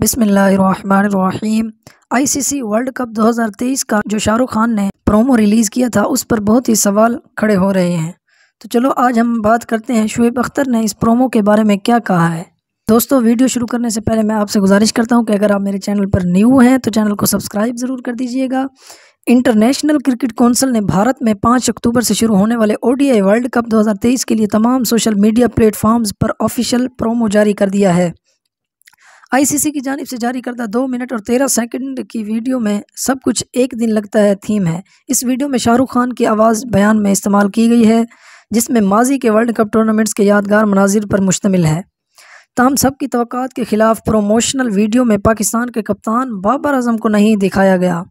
बिसमीम ICC world cup 2023 का जो शाहरुख खान ने प्रोमो रिलीज़ किया था उस पर बहुत ही सवाल खड़े हो रहे हैं तो चलो आज हम बात करते हैं शुएब अख्तर ने इस प्रोमो के बारे में क्या कहा है दोस्तों वीडियो शुरू करने से पहले मैं आपसे गुजारिश करता हूं कि अगर आप मेरे चैनल पर न्यू हैं तो चैनल को सब्सक्राइब ज़रूर कर दीजिएगा इंटरनेशनल क्रिकेट कौंसिल ने भारत में 5 अक्टूबर से शुरू होने वाले ओडीआई वर्ल्ड कप 2023 के लिए तमाम सोशल मीडिया प्लेटफॉर्म्स पर ऑफिशियल प्रोमो जारी कर दिया है आईसीसी की जानब से जारी करदा दो मिनट और तेरह सेकंड की वीडियो में सब कुछ एक दिन लगता है थीम है इस वीडियो में शाहरुख खान की आवाज़ बयान में इस्तेमाल की गई है जिसमें माजी के वर्ल्ड कप टूर्नामेंट्स के यादगार मनाजिर पर मुश्तमिल है तमाम सब की तो के ख़िलाफ़ प्रोमोशनल वीडियो में पाकिस्तान के कप्तान बाबर अजम को नहीं दिखाया गया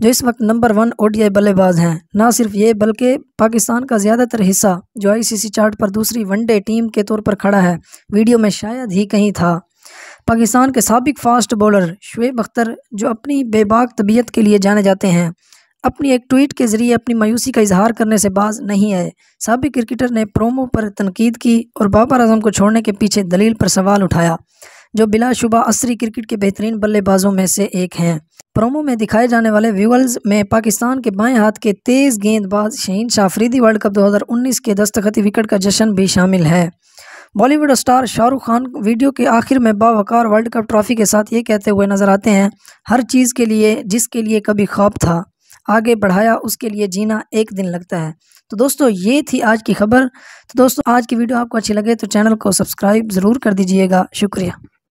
जो इस वक्त नंबर वन ओडीआई बल्लेबाज हैं ना सिर्फ ये बल्कि पाकिस्तान का ज़्यादातर हिस्सा जो आईसीसी चार्ट पर दूसरी वनडे टीम के तौर पर खड़ा है वीडियो में शायद ही कहीं था पाकिस्तान के सबक फास्ट बॉलर शुएब अख्तर जो अपनी बेबाक तबीयत के लिए जाने जाते हैं अपनी एक ट्वीट के ज़रिए अपनी मायूसी का इजहार करने से बाज नहीं आए सबक क्रिकेटर ने प्रोमो पर तनकीद की और बाबर अजम को छोड़ने के पीछे दलील पर सवाल उठाया जो बिलाशुबा असरी क्रिकेट के बेहतरीन बल्लेबाजों में से एक हैं प्रोमो में दिखाए जाने वाले व्यूअल्स में पाकिस्तान के बाएं हाथ के तेज़ गेंदबाज शहीन शाफरीदी वर्ल्ड कप 2019 के दस्तखती विकेट का जश्न भी शामिल है Bollywood star Shahrukh Khan video के आखिर में बावकार वर्ल्ड कप ट्रॉफी के साथ ये कहते हुए नज़र आते हैं हर चीज़ के लिए जिसके लिए कभी ख्वाब था आगे बढ़ाया उसके लिए जीना एक दिन लगता है तो दोस्तों ये थी आज की खबर तो दोस्तों आज की वीडियो आपको अच्छी लगे तो चैनल को सब्सक्राइब ज़रूर कर दीजिएगा शुक्रिया